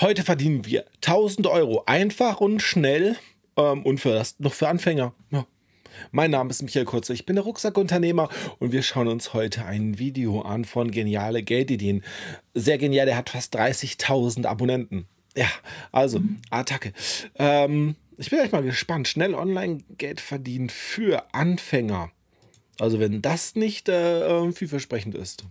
Heute verdienen wir 1000 Euro einfach und schnell ähm, und für das noch für Anfänger. Ja. Mein Name ist Michael Kurzer, ich bin der Rucksackunternehmer und wir schauen uns heute ein Video an von Geniale Geldideen. Sehr genial, der hat fast 30.000 Abonnenten. Ja, also, Attacke. Ähm, ich bin echt mal gespannt. Schnell online Geld verdienen für Anfänger. Also, wenn das nicht äh, äh vielversprechend ist.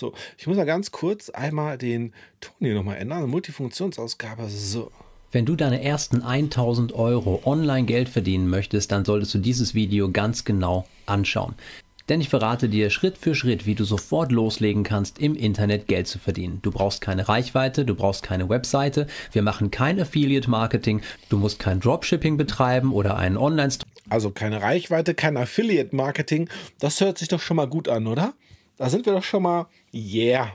So, ich muss mal ganz kurz einmal den Ton hier nochmal ändern. Multifunktionsausgabe. So. Wenn du deine ersten 1000 Euro online Geld verdienen möchtest, dann solltest du dieses Video ganz genau anschauen. Denn ich verrate dir Schritt für Schritt, wie du sofort loslegen kannst, im Internet Geld zu verdienen. Du brauchst keine Reichweite, du brauchst keine Webseite, wir machen kein Affiliate-Marketing, du musst kein Dropshipping betreiben oder einen Online-Store. Also keine Reichweite, kein Affiliate-Marketing, das hört sich doch schon mal gut an, oder? Da sind wir doch schon mal, yeah.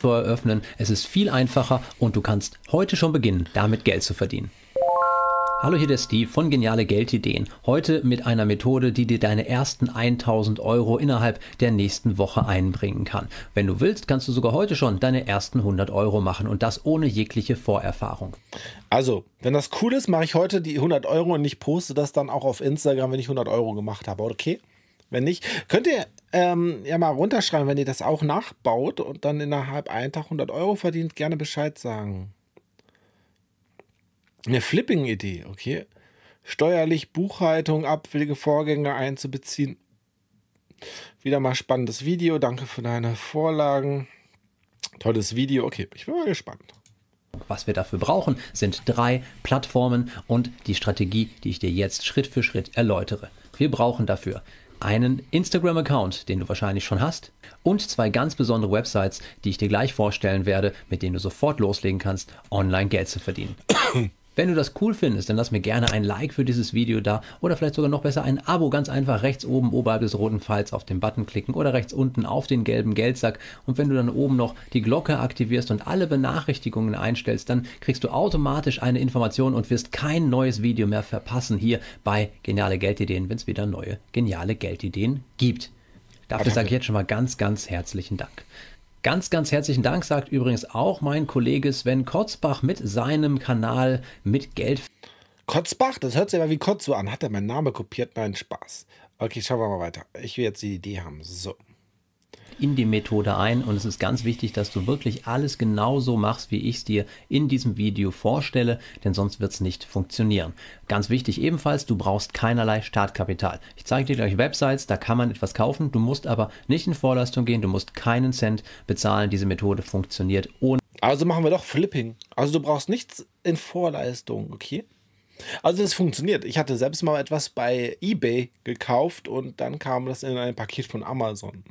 Zu eröffnen. Es ist viel einfacher und du kannst heute schon beginnen, damit Geld zu verdienen. Hallo, hier der Steve von Geniale Geldideen. Heute mit einer Methode, die dir deine ersten 1000 Euro innerhalb der nächsten Woche einbringen kann. Wenn du willst, kannst du sogar heute schon deine ersten 100 Euro machen und das ohne jegliche Vorerfahrung. Also, wenn das cool ist, mache ich heute die 100 Euro und ich poste das dann auch auf Instagram, wenn ich 100 Euro gemacht habe, okay? Wenn nicht, könnt ihr ähm, ja mal runterschreiben, wenn ihr das auch nachbaut und dann innerhalb einen Tag 100 Euro verdient, gerne Bescheid sagen. Eine Flipping-Idee, okay. Steuerlich Buchhaltung, abwillige Vorgänge einzubeziehen. Wieder mal spannendes Video. Danke für deine Vorlagen. Tolles Video. Okay, ich bin mal gespannt. Was wir dafür brauchen, sind drei Plattformen und die Strategie, die ich dir jetzt Schritt für Schritt erläutere. Wir brauchen dafür einen Instagram-Account, den du wahrscheinlich schon hast, und zwei ganz besondere Websites, die ich dir gleich vorstellen werde, mit denen du sofort loslegen kannst, online Geld zu verdienen. Wenn du das cool findest, dann lass mir gerne ein Like für dieses Video da oder vielleicht sogar noch besser ein Abo. Ganz einfach rechts oben oberhalb des roten Pfeils auf den Button klicken oder rechts unten auf den gelben Geldsack. Und wenn du dann oben noch die Glocke aktivierst und alle Benachrichtigungen einstellst, dann kriegst du automatisch eine Information und wirst kein neues Video mehr verpassen hier bei Geniale Geldideen, wenn es wieder neue geniale Geldideen gibt. Dafür ah, sage ich jetzt schon mal ganz, ganz herzlichen Dank. Ganz, ganz herzlichen Dank, sagt übrigens auch mein Kollege Sven Kotzbach mit seinem Kanal mit Geld. Kotzbach, das hört sich aber wie Kotz so an. Hat er meinen Namen kopiert? Nein, Spaß. Okay, schauen wir mal weiter. Ich will jetzt die Idee haben. So in die Methode ein und es ist ganz wichtig, dass du wirklich alles genauso machst, wie ich es dir in diesem Video vorstelle, denn sonst wird es nicht funktionieren. Ganz wichtig ebenfalls, du brauchst keinerlei Startkapital. Ich zeige dir gleich Websites, da kann man etwas kaufen, du musst aber nicht in Vorleistung gehen, du musst keinen Cent bezahlen, diese Methode funktioniert ohne. Also machen wir doch Flipping. Also du brauchst nichts in Vorleistung, okay? Also das funktioniert. Ich hatte selbst mal etwas bei eBay gekauft und dann kam das in ein Paket von Amazon.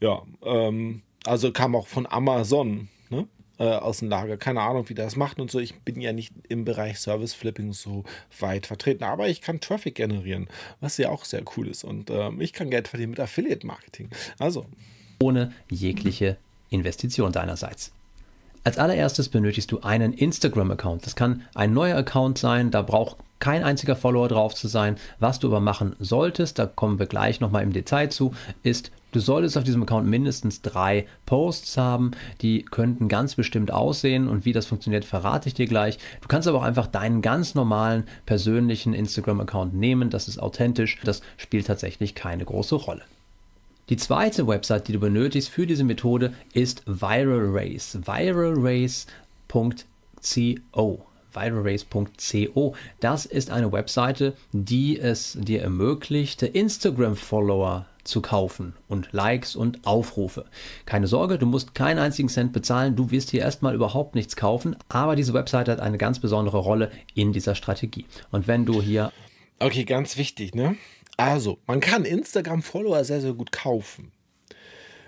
Ja, ähm, also kam auch von Amazon ne? äh, aus dem Lager. Keine Ahnung, wie das macht und so. Ich bin ja nicht im Bereich Service Flipping so weit vertreten, aber ich kann Traffic generieren, was ja auch sehr cool ist. Und ähm, ich kann Geld verdienen mit Affiliate Marketing. Also ohne jegliche Investition deinerseits. Als allererstes benötigst du einen Instagram-Account. Das kann ein neuer Account sein, da braucht kein einziger Follower drauf zu sein. Was du aber machen solltest, da kommen wir gleich nochmal im Detail zu, ist, du solltest auf diesem Account mindestens drei Posts haben. Die könnten ganz bestimmt aussehen und wie das funktioniert, verrate ich dir gleich. Du kannst aber auch einfach deinen ganz normalen persönlichen Instagram-Account nehmen. Das ist authentisch. Das spielt tatsächlich keine große Rolle. Die zweite Website, die du benötigst für diese Methode, ist ViralRace. ViralRace.co viralrace.co. Das ist eine Webseite, die es dir ermöglicht, Instagram-Follower zu kaufen und Likes und Aufrufe. Keine Sorge, du musst keinen einzigen Cent bezahlen, du wirst hier erstmal überhaupt nichts kaufen, aber diese Webseite hat eine ganz besondere Rolle in dieser Strategie. Und wenn du hier... Okay, ganz wichtig, ne? Also, man kann Instagram-Follower sehr, sehr gut kaufen.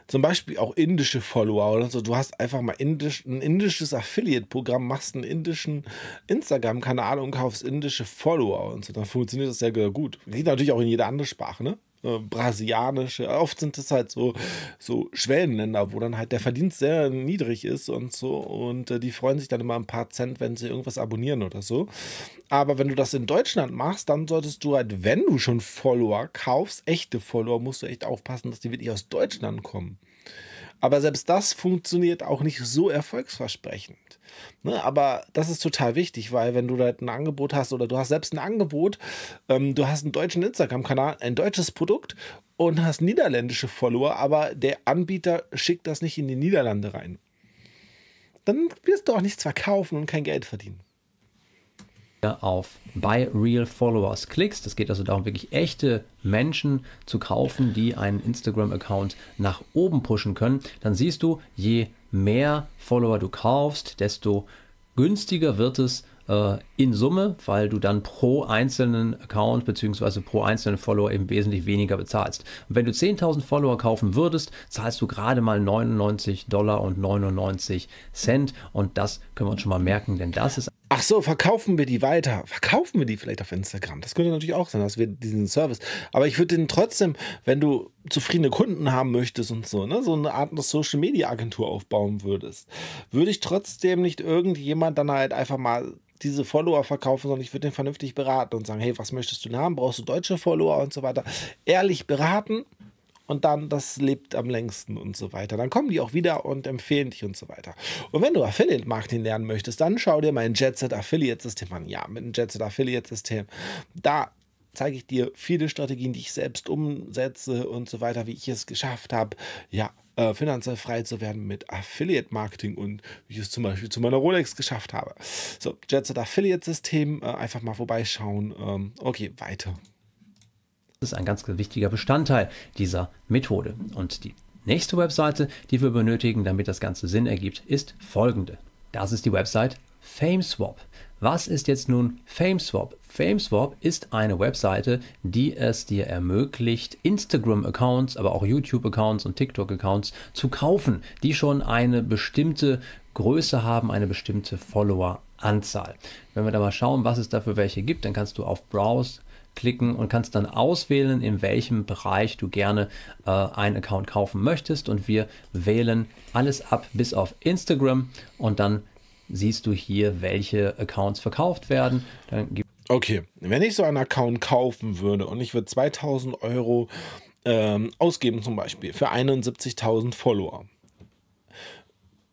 Zum Beispiel auch indische Follower oder so. Du hast einfach mal indisch, ein indisches Affiliate-Programm, machst einen indischen Instagram-Kanal und kaufst indische Follower und so. Dann funktioniert das sehr, sehr gut. Geht natürlich auch in jede andere Sprache, ne? Äh, brasilianische. Oft sind es halt so, so Schwellenländer, wo dann halt der Verdienst sehr niedrig ist und so. Und äh, die freuen sich dann immer ein paar Cent, wenn sie irgendwas abonnieren oder so. Aber wenn du das in Deutschland machst, dann solltest du halt, wenn du schon Follower kaufst, echte Follower, musst du echt aufpassen, dass die wirklich aus Deutschland kommen. Aber selbst das funktioniert auch nicht so erfolgsversprechend. Ne? Aber das ist total wichtig, weil wenn du da ein Angebot hast oder du hast selbst ein Angebot, ähm, du hast einen deutschen Instagram-Kanal, ein deutsches Produkt und hast niederländische Follower, aber der Anbieter schickt das nicht in die Niederlande rein. Dann wirst du auch nichts verkaufen und kein Geld verdienen auf Buy Real Followers klickst. Es geht also darum, wirklich echte Menschen zu kaufen, die einen Instagram-Account nach oben pushen können. Dann siehst du, je mehr Follower du kaufst, desto günstiger wird es äh, in Summe, weil du dann pro einzelnen Account bzw. pro einzelnen Follower eben wesentlich weniger bezahlst. Und wenn du 10.000 Follower kaufen würdest, zahlst du gerade mal 99 Dollar und 99 Cent und das können wir uns schon mal merken, denn das ist Ach so, verkaufen wir die weiter. Verkaufen wir die vielleicht auf Instagram. Das könnte natürlich auch sein, dass wir diesen Service. Aber ich würde den trotzdem, wenn du zufriedene Kunden haben möchtest und so, ne, so eine Art Social Media Agentur aufbauen würdest, würde ich trotzdem nicht irgendjemand dann halt einfach mal diese Follower verkaufen, sondern ich würde den vernünftig beraten und sagen, hey, was möchtest du denn haben? Brauchst du deutsche Follower und so weiter? Ehrlich beraten und dann das lebt am längsten und so weiter. Dann kommen die auch wieder und empfehlen dich und so weiter. Und wenn du Affiliate Marketing lernen möchtest, dann schau dir mein Jetset Affiliate System an. Ja, mit dem Jetset Affiliate System. Da zeige ich dir viele Strategien, die ich selbst umsetze und so weiter, wie ich es geschafft habe. Ja, äh, finanziell frei zu werden mit Affiliate Marketing und wie ich es zum Beispiel zu meiner Rolex geschafft habe. So, Jetset Affiliate System, äh, einfach mal vorbeischauen. Ähm, okay, weiter ist ein ganz wichtiger Bestandteil dieser Methode. Und die nächste Webseite, die wir benötigen, damit das Ganze Sinn ergibt, ist folgende. Das ist die Website FameSwap. Was ist jetzt nun FameSwap? FameSwap ist eine Webseite, die es dir ermöglicht, Instagram-Accounts, aber auch YouTube-Accounts und TikTok-Accounts zu kaufen, die schon eine bestimmte Größe haben, eine bestimmte Follower-Anzahl. Wenn wir da mal schauen, was es da für welche gibt, dann kannst du auf Browse klicken und kannst dann auswählen, in welchem Bereich du gerne äh, einen Account kaufen möchtest. Und wir wählen alles ab bis auf Instagram und dann siehst du hier, welche Accounts verkauft werden. okay, wenn ich so einen Account kaufen würde und ich würde 2000 Euro ähm, ausgeben zum Beispiel für 71.000 Follower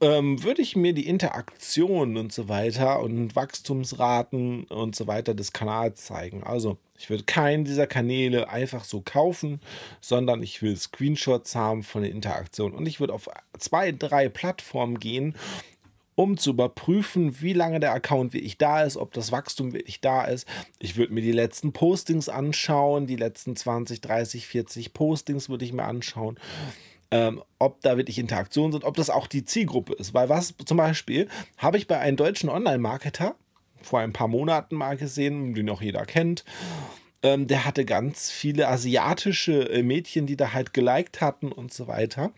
ähm, würde ich mir die Interaktion und so weiter und Wachstumsraten und so weiter des Kanals zeigen. Also ich würde keinen dieser Kanäle einfach so kaufen, sondern ich will Screenshots haben von der Interaktion. Und ich würde auf zwei, drei Plattformen gehen, um zu überprüfen, wie lange der Account wirklich da ist, ob das Wachstum wirklich da ist. Ich würde mir die letzten Postings anschauen, die letzten 20, 30, 40 Postings würde ich mir anschauen ähm, ob da wirklich Interaktionen sind, ob das auch die Zielgruppe ist. Weil was zum Beispiel habe ich bei einem deutschen Online-Marketer vor ein paar Monaten mal gesehen, den auch jeder kennt. Ähm, der hatte ganz viele asiatische äh, Mädchen, die da halt geliked hatten und so weiter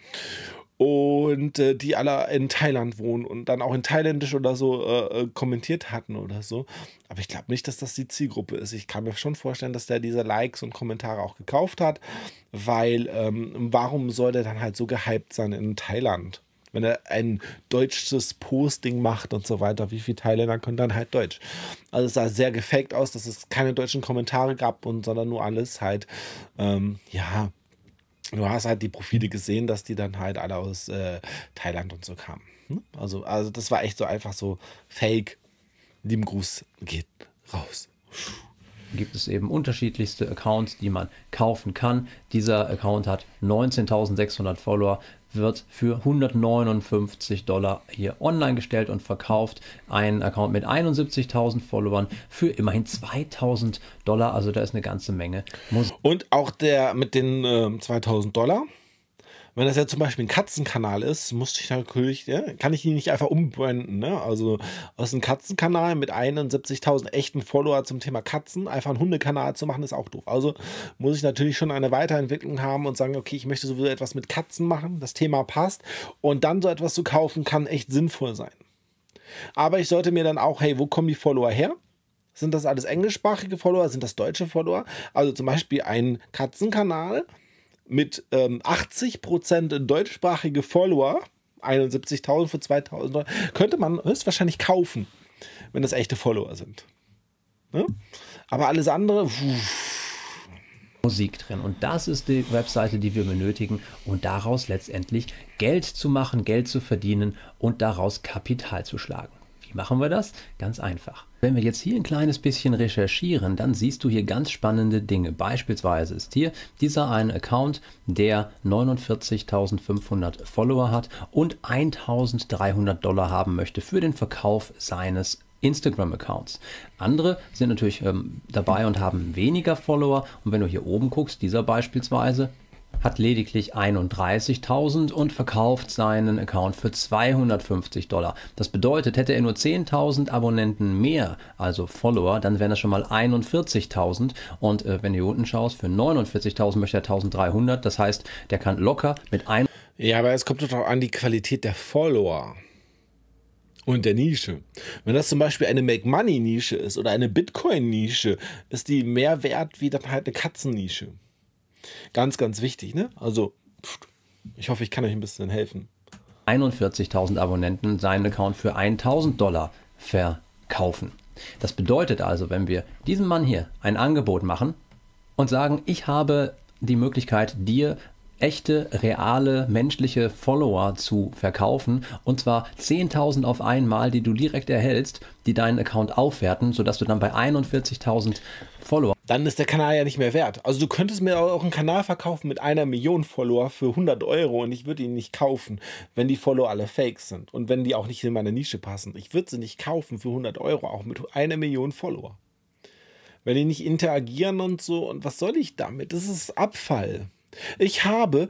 und äh, die alle in Thailand wohnen und dann auch in Thailändisch oder so äh, äh kommentiert hatten oder so. Aber ich glaube nicht, dass das die Zielgruppe ist. Ich kann mir schon vorstellen, dass der diese Likes und Kommentare auch gekauft hat, weil ähm, warum soll der dann halt so gehypt sein in Thailand? Wenn er ein deutsches Posting macht und so weiter, wie viele Thailänder können dann halt Deutsch? Also es sah sehr gefaked aus, dass es keine deutschen Kommentare gab und sondern nur alles halt, ähm, ja, du hast halt die Profile gesehen, dass die dann halt alle aus äh, Thailand und so kamen. Ne? Also, also das war echt so einfach so fake. Lieben Gruß geht raus. Gibt es eben unterschiedlichste Accounts, die man kaufen kann. Dieser Account hat 19.600 Follower, wird für 159 Dollar hier online gestellt und verkauft. Ein Account mit 71.000 Followern für immerhin 2.000 Dollar. Also da ist eine ganze Menge. Und auch der mit den äh, 2.000 Dollar wenn das ja zum Beispiel ein Katzenkanal ist, muss ich natürlich, ja, ne, kann ich ihn nicht einfach umbranden. Ne? Also aus einem Katzenkanal mit 71.000 echten Follower zum Thema Katzen einfach einen Hundekanal zu machen, ist auch doof. Also muss ich natürlich schon eine Weiterentwicklung haben und sagen, okay, ich möchte sowieso etwas mit Katzen machen, das Thema passt und dann so etwas zu kaufen, kann echt sinnvoll sein. Aber ich sollte mir dann auch, hey, wo kommen die Follower her? Sind das alles englischsprachige Follower? Sind das deutsche Follower? Also zum Beispiel ein Katzenkanal mit ähm, 80% deutschsprachige Follower, 71.000 für 2.000, könnte man höchstwahrscheinlich kaufen, wenn das echte Follower sind. Ne? Aber alles andere. Pff. Musik drin. Und das ist die Webseite, die wir benötigen, um daraus letztendlich Geld zu machen, Geld zu verdienen und daraus Kapital zu schlagen. Wie machen wir das? Ganz einfach. Wenn wir jetzt hier ein kleines bisschen recherchieren, dann siehst du hier ganz spannende Dinge. Beispielsweise ist hier dieser ein Account, der 49.500 Follower hat und 1.300 Dollar haben möchte für den Verkauf seines Instagram-Accounts. Andere sind natürlich ähm, dabei und haben weniger Follower. Und wenn du hier oben guckst, dieser beispielsweise, hat lediglich 31.000 und verkauft seinen Account für 250 Dollar. Das bedeutet, hätte er nur 10.000 Abonnenten mehr, also Follower, dann wären das schon mal 41.000. Und äh, wenn du hier unten schaust, für 49.000 möchte er 1.300. Das heißt, der kann locker mit einem. Ja, aber es kommt doch auch an die Qualität der Follower. Und der Nische. Wenn das zum Beispiel eine Make-Money-Nische ist oder eine Bitcoin-Nische, ist die mehr wert wie dann halt eine Katzen-Nische. Ganz, ganz wichtig, ne? Also, ich hoffe, ich kann euch ein bisschen helfen. 41.000 Abonnenten seinen Account für 1.000 Dollar verkaufen. Das bedeutet also, wenn wir diesem Mann hier ein Angebot machen und sagen, ich habe die Möglichkeit, dir echte, reale, menschliche Follower zu verkaufen. Und zwar 10.000 auf einmal, die du direkt erhältst, die deinen Account aufwerten, sodass du dann bei 41.000 Follower. Dann ist der Kanal ja nicht mehr wert. Also du könntest mir auch einen Kanal verkaufen mit einer Million Follower für 100 Euro und ich würde ihn nicht kaufen, wenn die Follower alle fake sind und wenn die auch nicht in meine Nische passen. Ich würde sie nicht kaufen für 100 Euro, auch mit einer Million Follower. Wenn die nicht interagieren und so, und was soll ich damit? Das ist Abfall. Ich habe,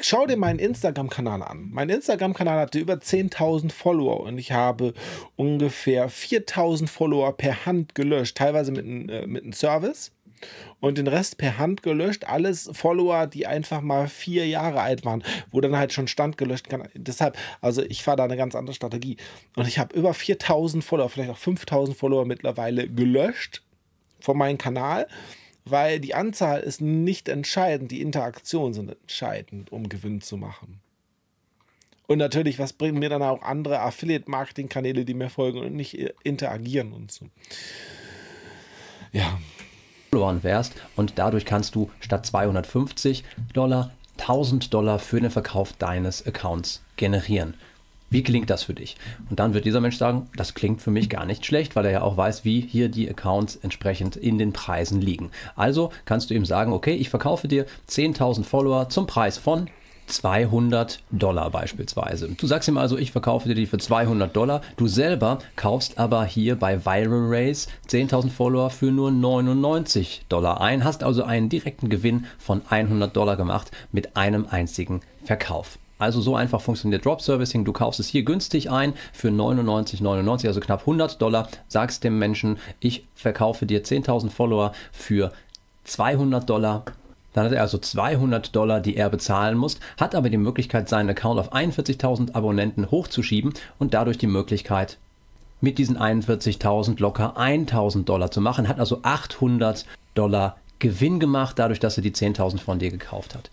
schau dir meinen Instagram-Kanal an. Mein Instagram-Kanal hatte über 10.000 Follower und ich habe ungefähr 4.000 Follower per Hand gelöscht, teilweise mit, äh, mit einem Service und den Rest per Hand gelöscht. Alles Follower, die einfach mal vier Jahre alt waren, wo dann halt schon Stand gelöscht kann. Deshalb, also ich fahre da eine ganz andere Strategie. Und ich habe über 4000 Follower, vielleicht auch 5000 Follower mittlerweile gelöscht von meinem Kanal weil die Anzahl ist nicht entscheidend, die Interaktionen sind entscheidend, um Gewinn zu machen. Und natürlich, was bringen mir dann auch andere Affiliate-Marketing-Kanäle, die mir folgen und nicht interagieren und so. Ja. wärst und dadurch kannst du statt 250 Dollar 1000 Dollar für den Verkauf deines Accounts generieren wie klingt das für dich? Und dann wird dieser Mensch sagen, das klingt für mich gar nicht schlecht, weil er ja auch weiß, wie hier die Accounts entsprechend in den Preisen liegen. Also kannst du ihm sagen, okay, ich verkaufe dir 10.000 Follower zum Preis von 200 Dollar beispielsweise. Du sagst ihm also, ich verkaufe dir die für 200 Dollar. Du selber kaufst aber hier bei Viral Race 10.000 Follower für nur 99 Dollar ein, hast also einen direkten Gewinn von 100 Dollar gemacht mit einem einzigen Verkauf. Also so einfach funktioniert Drop Servicing. Du kaufst es hier günstig ein für 99,99, 99, also knapp 100 Dollar. Sagst dem Menschen, ich verkaufe dir 10.000 Follower für 200 Dollar. Dann hat er also 200 Dollar, die er bezahlen muss, hat aber die Möglichkeit, seinen Account auf 41.000 Abonnenten hochzuschieben und dadurch die Möglichkeit, mit diesen 41.000 locker 1.000 Dollar zu machen, hat also 800 Dollar Gewinn gemacht, dadurch, dass er die 10.000 von dir gekauft hat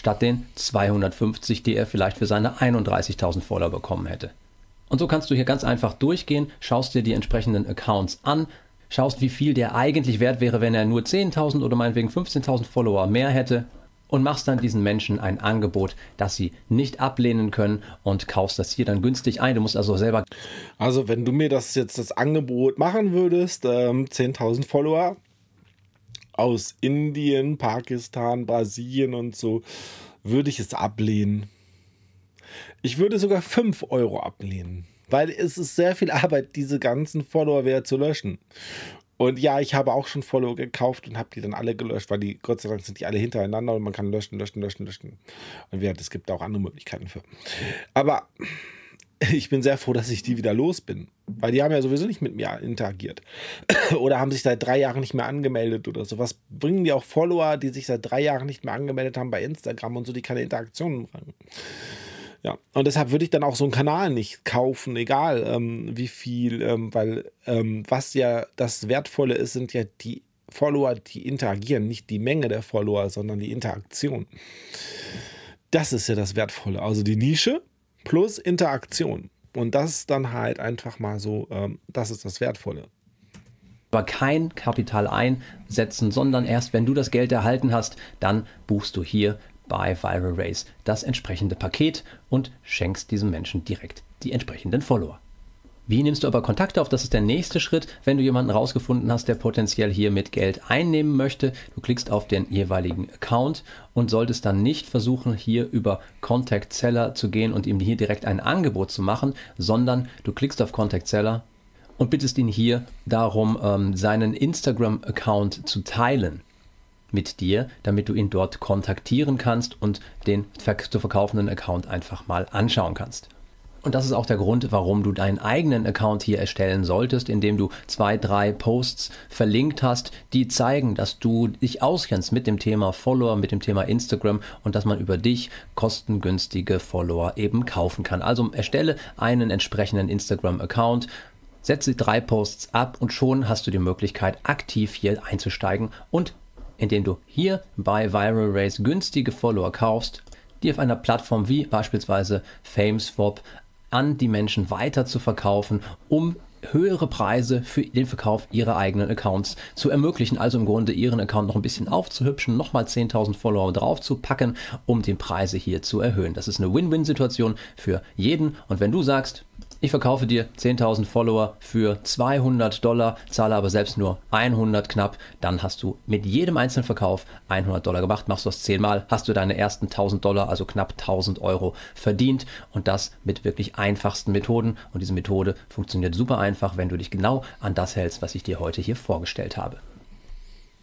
statt den 250, die er vielleicht für seine 31.000 Follower bekommen hätte. Und so kannst du hier ganz einfach durchgehen, schaust dir die entsprechenden Accounts an, schaust, wie viel der eigentlich wert wäre, wenn er nur 10.000 oder meinetwegen 15.000 Follower mehr hätte und machst dann diesen Menschen ein Angebot, das sie nicht ablehnen können und kaufst das hier dann günstig ein. Du musst also selber. Also, wenn du mir das jetzt das Angebot machen würdest, ähm, 10.000 Follower, aus Indien, Pakistan, Brasilien und so, würde ich es ablehnen. Ich würde sogar 5 Euro ablehnen, weil es ist sehr viel Arbeit, diese ganzen Follower wieder zu löschen. Und ja, ich habe auch schon Follower gekauft und habe die dann alle gelöscht, weil die, Gott sei Dank, sind die alle hintereinander und man kann löschen, löschen, löschen, löschen. Und ja, es gibt auch andere Möglichkeiten für. Aber ich bin sehr froh, dass ich die wieder los bin. Weil die haben ja sowieso nicht mit mir interagiert. oder haben sich seit drei Jahren nicht mehr angemeldet oder so. Was bringen die auch Follower, die sich seit drei Jahren nicht mehr angemeldet haben bei Instagram und so, die keine Interaktionen bringen? Ja, und deshalb würde ich dann auch so einen Kanal nicht kaufen, egal ähm, wie viel, ähm, weil ähm, was ja das Wertvolle ist, sind ja die Follower, die interagieren, nicht die Menge der Follower, sondern die Interaktion. Das ist ja das Wertvolle. Also die Nische, plus Interaktion. Und das ist dann halt einfach mal so, ähm, das ist das Wertvolle. Aber kein Kapital einsetzen, sondern erst wenn du das Geld erhalten hast, dann buchst du hier bei Viral Race das entsprechende Paket und schenkst diesem Menschen direkt die entsprechenden Follower. Wie nimmst du aber Kontakt auf? Das ist der nächste Schritt, wenn du jemanden rausgefunden hast, der potenziell hier mit Geld einnehmen möchte. Du klickst auf den jeweiligen Account und solltest dann nicht versuchen, hier über Contact Seller zu gehen und ihm hier direkt ein Angebot zu machen, sondern du klickst auf Contact Seller und bittest ihn hier darum, ähm, seinen Instagram-Account zu teilen mit dir, damit du ihn dort kontaktieren kannst und den zu verkaufenden Account einfach mal anschauen kannst. Und das ist auch der Grund, warum du deinen eigenen Account hier erstellen solltest, indem du zwei, drei Posts verlinkt hast, die zeigen, dass du dich auskennst mit dem Thema Follower, mit dem Thema Instagram und dass man über dich kostengünstige Follower eben kaufen kann. Also erstelle einen entsprechenden Instagram-Account. Setze drei Posts ab und schon hast du die Möglichkeit, aktiv hier einzusteigen und indem du hier bei Viral Race günstige Follower kaufst, die auf einer Plattform wie beispielsweise FameSwap an die Menschen weiter zu verkaufen, um höhere Preise für den Verkauf ihrer eigenen Accounts zu ermöglichen. Also im Grunde ihren Account noch ein bisschen aufzuhübschen, nochmal 10.000 Follower draufzupacken, um die Preise hier zu erhöhen. Das ist eine Win-Win-Situation für jeden. Und wenn du sagst, ich verkaufe dir 10.000 Follower für 200 Dollar, zahle aber selbst nur 100 knapp, dann hast du mit jedem einzelnen Verkauf 100 Dollar gemacht. Machst du das 10 Mal, hast du deine ersten 1.000 Dollar, also knapp 1.000 Euro verdient und das mit wirklich einfachsten Methoden. Und diese Methode funktioniert super einfach, wenn du dich genau an das hältst, was ich dir heute hier vorgestellt habe.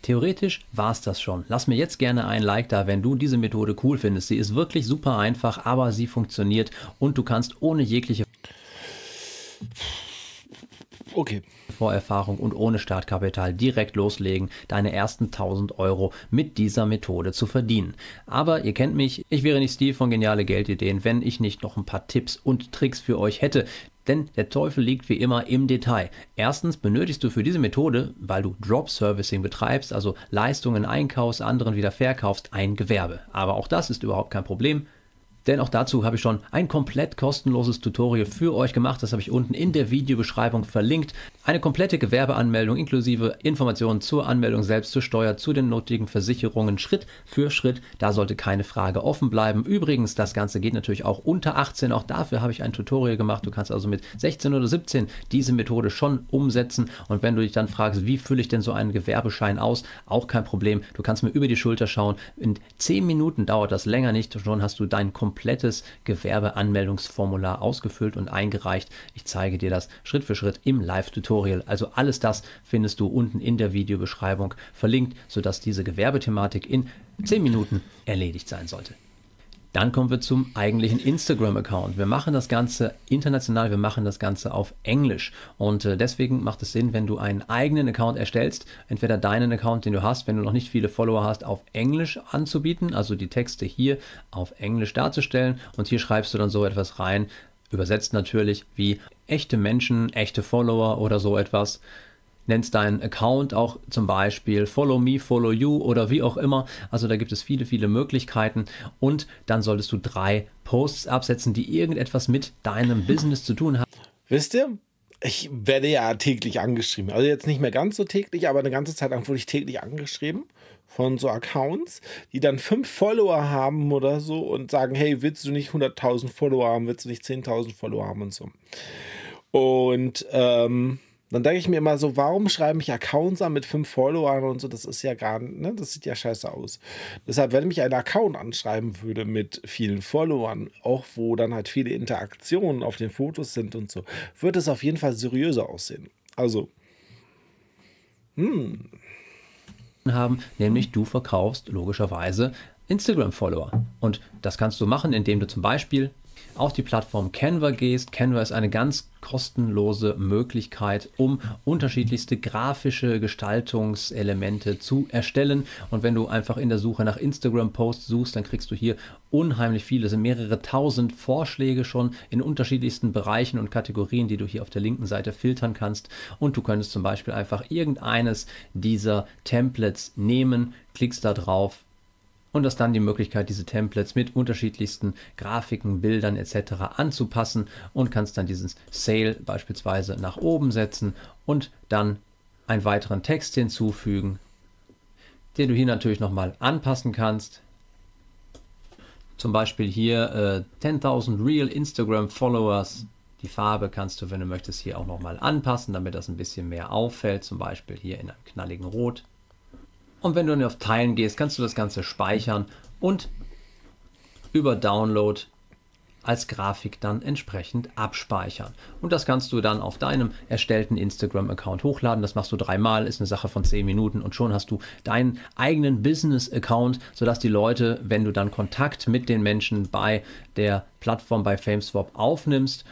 Theoretisch war es das schon. Lass mir jetzt gerne ein Like da, wenn du diese Methode cool findest. Sie ist wirklich super einfach, aber sie funktioniert und du kannst ohne jegliche... Okay. Vor Erfahrung und ohne Startkapital direkt loslegen, deine ersten 1000 Euro mit dieser Methode zu verdienen. Aber ihr kennt mich, ich wäre nicht Steve von Geniale Geldideen, wenn ich nicht noch ein paar Tipps und Tricks für euch hätte. Denn der Teufel liegt wie immer im Detail. Erstens benötigst du für diese Methode, weil du Drop Servicing betreibst, also Leistungen einkaufst, anderen wieder verkaufst, ein Gewerbe. Aber auch das ist überhaupt kein Problem denn auch dazu habe ich schon ein komplett kostenloses Tutorial für euch gemacht. Das habe ich unten in der Videobeschreibung verlinkt. Eine komplette Gewerbeanmeldung inklusive Informationen zur Anmeldung selbst, zur Steuer, zu den notwendigen Versicherungen, Schritt für Schritt. Da sollte keine Frage offen bleiben. Übrigens, das Ganze geht natürlich auch unter 18. Auch dafür habe ich ein Tutorial gemacht. Du kannst also mit 16 oder 17 diese Methode schon umsetzen. Und wenn du dich dann fragst, wie fülle ich denn so einen Gewerbeschein aus, auch kein Problem. Du kannst mir über die Schulter schauen. In 10 Minuten dauert das länger nicht. Schon hast du deinen kompletten komplettes Gewerbeanmeldungsformular ausgefüllt und eingereicht. Ich zeige dir das Schritt für Schritt im Live-Tutorial. Also alles das findest du unten in der Videobeschreibung verlinkt, sodass diese Gewerbethematik in 10 Minuten erledigt sein sollte. Dann kommen wir zum eigentlichen Instagram-Account. Wir machen das Ganze international, wir machen das Ganze auf Englisch. Und äh, deswegen macht es Sinn, wenn du einen eigenen Account erstellst, entweder deinen Account, den du hast, wenn du noch nicht viele Follower hast, auf Englisch anzubieten, also die Texte hier auf Englisch darzustellen. Und hier schreibst du dann so etwas rein, übersetzt natürlich wie echte Menschen, echte Follower oder so etwas nennst deinen Account auch zum Beispiel Follow Me, Follow You oder wie auch immer. Also da gibt es viele, viele Möglichkeiten. Und dann solltest du drei Posts absetzen, die irgendetwas mit deinem Business zu tun haben. Wisst ihr? Ich werde ja täglich angeschrieben. Also jetzt nicht mehr ganz so täglich, aber eine ganze Zeit lang wurde ich täglich angeschrieben von so Accounts, die dann fünf Follower haben oder so und sagen, hey, willst du nicht 100.000 Follower haben, willst du nicht 10.000 Follower haben und so. Und ähm, dann denke ich mir immer so, warum schreiben mich Accounts an mit fünf Followern und so? Das ist ja gar nicht, ne? Das sieht ja scheiße aus. Deshalb, wenn mich ein Account anschreiben würde mit vielen Followern, auch wo dann halt viele Interaktionen auf den Fotos sind und so, wird es auf jeden Fall seriöser aussehen. Also, hm. Haben, nämlich du verkaufst logischerweise Instagram-Follower. Und das kannst du machen, indem du zum Beispiel auf die Plattform Canva gehst. Canva ist eine ganz kostenlose Möglichkeit, um unterschiedlichste grafische Gestaltungselemente zu erstellen. Und wenn du einfach in der Suche nach Instagram-Posts suchst, dann kriegst du hier unheimlich viele. Es sind mehrere tausend Vorschläge schon in unterschiedlichsten Bereichen und Kategorien, die du hier auf der linken Seite filtern kannst. Und du könntest zum Beispiel einfach irgendeines dieser Templates nehmen, klickst da drauf, und hast dann die Möglichkeit, diese Templates mit unterschiedlichsten Grafiken, Bildern etc. anzupassen und kannst dann diesen Sale beispielsweise nach oben setzen und dann einen weiteren Text hinzufügen, den du hier natürlich nochmal anpassen kannst. Zum Beispiel hier äh, 10.000 Real Instagram Followers. Die Farbe kannst du, wenn du möchtest, hier auch nochmal anpassen, damit das ein bisschen mehr auffällt. Zum Beispiel hier in einem knalligen Rot. Und wenn du dann auf Teilen gehst, kannst du das Ganze speichern und über Download als Grafik dann entsprechend abspeichern. Und das kannst du dann auf deinem erstellten Instagram-Account hochladen. Das machst du dreimal, ist eine Sache von zehn Minuten und schon hast du deinen eigenen Business-Account, sodass die Leute, wenn du dann Kontakt mit den Menschen bei der Plattform bei FameSwap aufnimmst,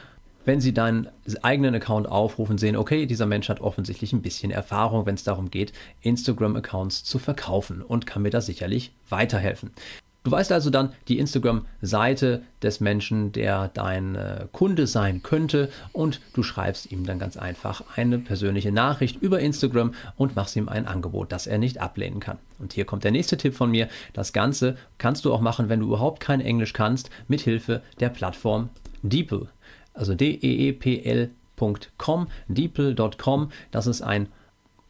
wenn sie deinen eigenen Account aufrufen, sehen, okay, dieser Mensch hat offensichtlich ein bisschen Erfahrung, wenn es darum geht, Instagram-Accounts zu verkaufen und kann mir da sicherlich weiterhelfen. Du weißt also dann die Instagram-Seite des Menschen, der dein äh, Kunde sein könnte und du schreibst ihm dann ganz einfach eine persönliche Nachricht über Instagram und machst ihm ein Angebot, das er nicht ablehnen kann. Und hier kommt der nächste Tipp von mir. Das Ganze kannst du auch machen, wenn du überhaupt kein Englisch kannst, mit Hilfe der Plattform Deeple also deepl.com, deepl.com, das ist ein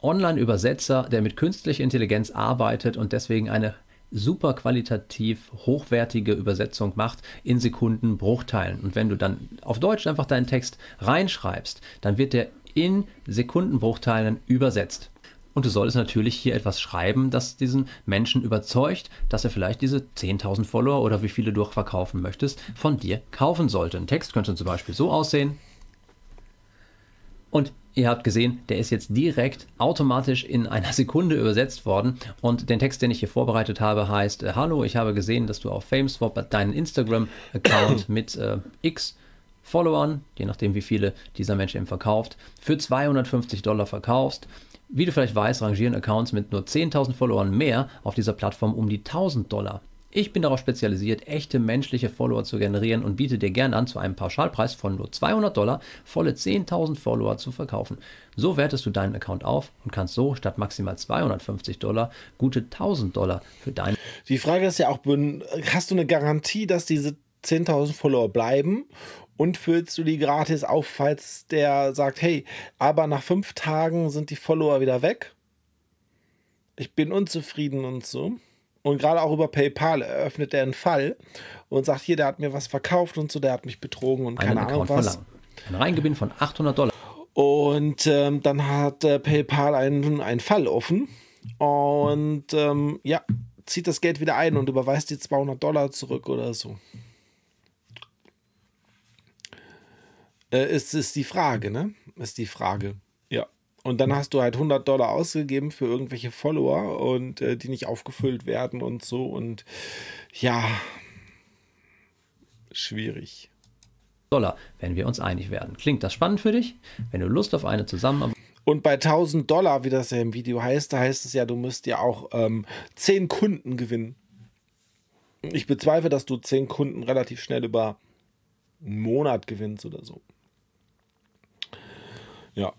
Online-Übersetzer, der mit künstlicher Intelligenz arbeitet und deswegen eine super qualitativ hochwertige Übersetzung macht in Sekundenbruchteilen. Und wenn du dann auf Deutsch einfach deinen Text reinschreibst, dann wird der in Sekundenbruchteilen übersetzt. Und du solltest natürlich hier etwas schreiben, das diesen Menschen überzeugt, dass er vielleicht diese 10.000 Follower oder wie viele du auch verkaufen möchtest, von dir kaufen sollte. Ein Text könnte zum Beispiel so aussehen. Und ihr habt gesehen, der ist jetzt direkt automatisch in einer Sekunde übersetzt worden. Und den Text, den ich hier vorbereitet habe, heißt: äh, Hallo, ich habe gesehen, dass du auf FameSwap deinen Instagram-Account mit äh, X Followern, je nachdem wie viele dieser Menschen eben verkauft, für 250 Dollar verkaufst. Wie du vielleicht weißt, rangieren Accounts mit nur 10.000 Followern mehr auf dieser Plattform um die 1.000 Dollar. Ich bin darauf spezialisiert, echte menschliche Follower zu generieren und biete dir gerne an, zu einem Pauschalpreis von nur 200 Dollar volle 10.000 Follower zu verkaufen. So wertest du deinen Account auf und kannst so statt maximal 250 Dollar gute 1.000 Dollar für deinen. Die Frage ist ja auch, hast du eine Garantie, dass diese 10.000 Follower bleiben und füllst du die gratis auf, falls der sagt, hey, aber nach fünf Tagen sind die Follower wieder weg. Ich bin unzufrieden und so. Und gerade auch über PayPal eröffnet er einen Fall und sagt, hier, der hat mir was verkauft und so, der hat mich betrogen und keine Ahnung was. Verlangen. Ein Reingewinn von 800 Dollar. Und ähm, dann hat äh, PayPal einen, einen Fall offen und ähm, ja, zieht das Geld wieder ein und überweist die 200 Dollar zurück oder so. äh, ist, ist die Frage, ne? Ist die Frage. Ja. Und dann hast du halt 100 Dollar ausgegeben für irgendwelche Follower und äh, die nicht aufgefüllt werden und so. Und ja, schwierig. Dollar, wenn wir uns einig werden. Klingt das spannend für dich? Wenn du Lust auf eine Zusammenarbeit und bei 1000 Dollar, wie das ja im Video heißt, da heißt es ja, du müsst ja auch ähm, 10 Kunden gewinnen. Ich bezweifle, dass du 10 Kunden relativ schnell über einen Monat gewinnst oder so. Ja.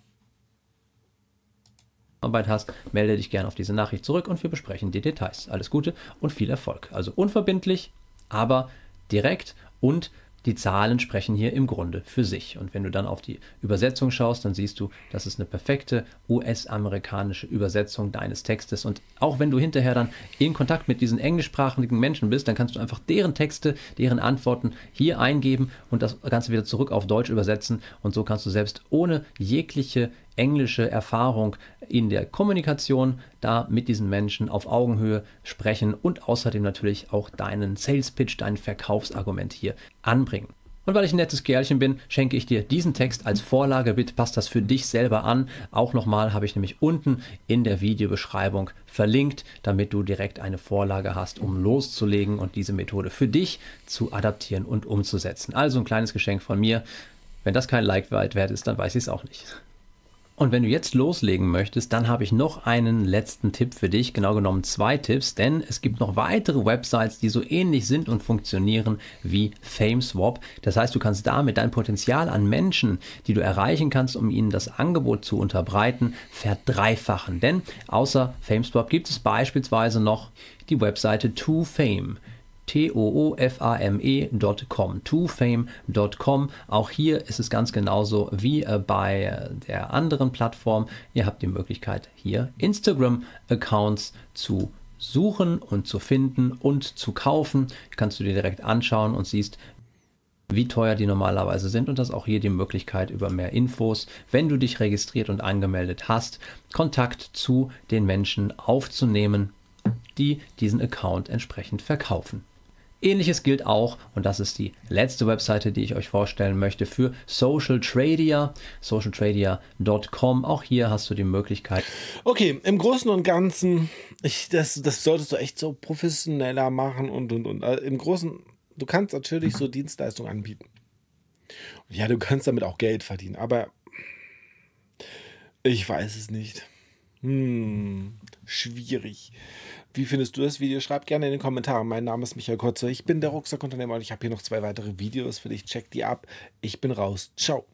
Arbeit hast, melde dich gerne auf diese Nachricht zurück und wir besprechen die Details. Alles Gute und viel Erfolg. Also unverbindlich, aber direkt und die Zahlen sprechen hier im Grunde für sich. Und wenn du dann auf die Übersetzung schaust, dann siehst du, das ist eine perfekte US-amerikanische Übersetzung deines Textes. Und auch wenn du hinterher dann in Kontakt mit diesen englischsprachigen Menschen bist, dann kannst du einfach deren Texte, deren Antworten hier eingeben und das Ganze wieder zurück auf Deutsch übersetzen. Und so kannst du selbst ohne jegliche englische Erfahrung in der Kommunikation, da mit diesen Menschen auf Augenhöhe sprechen und außerdem natürlich auch deinen Sales Pitch, dein Verkaufsargument hier anbringen. Und weil ich ein nettes Kerlchen bin, schenke ich dir diesen Text als Vorlage Bitte Passt das für dich selber an? Auch nochmal habe ich nämlich unten in der Videobeschreibung verlinkt, damit du direkt eine Vorlage hast, um loszulegen und diese Methode für dich zu adaptieren und umzusetzen. Also ein kleines Geschenk von mir. Wenn das kein Like wert ist, dann weiß ich es auch nicht. Und wenn du jetzt loslegen möchtest, dann habe ich noch einen letzten Tipp für dich, genau genommen zwei Tipps, denn es gibt noch weitere Websites, die so ähnlich sind und funktionieren wie FameSwap. Das heißt, du kannst damit dein Potenzial an Menschen, die du erreichen kannst, um ihnen das Angebot zu unterbreiten, verdreifachen. Denn außer FameSwap gibt es beispielsweise noch die Webseite ToFame. Fame toofame.com, tofame.com. Auch hier ist es ganz genauso wie äh, bei äh, der anderen Plattform. Ihr habt die Möglichkeit, hier Instagram-Accounts zu suchen und zu finden und zu kaufen. Kannst du dir direkt anschauen und siehst, wie teuer die normalerweise sind und das auch hier die Möglichkeit über mehr Infos, wenn du dich registriert und angemeldet hast, Kontakt zu den Menschen aufzunehmen, die diesen Account entsprechend verkaufen. Ähnliches gilt auch, und das ist die letzte Webseite, die ich euch vorstellen möchte, für Social Tradia, socialtradia.com. Auch hier hast du die Möglichkeit. Okay, im Großen und Ganzen, ich, das, das solltest du echt so professioneller machen und, und, und. Also Im Großen, du kannst natürlich so Dienstleistungen anbieten. ja, du kannst damit auch Geld verdienen, aber ich weiß es nicht. Hm, schwierig. Wie findest du das Video? Schreib gerne in den Kommentaren. Mein Name ist Michael Kotze. Ich bin der Rucksackunternehmer und ich habe hier noch zwei weitere Videos für dich. Check die ab. Ich bin raus. Ciao.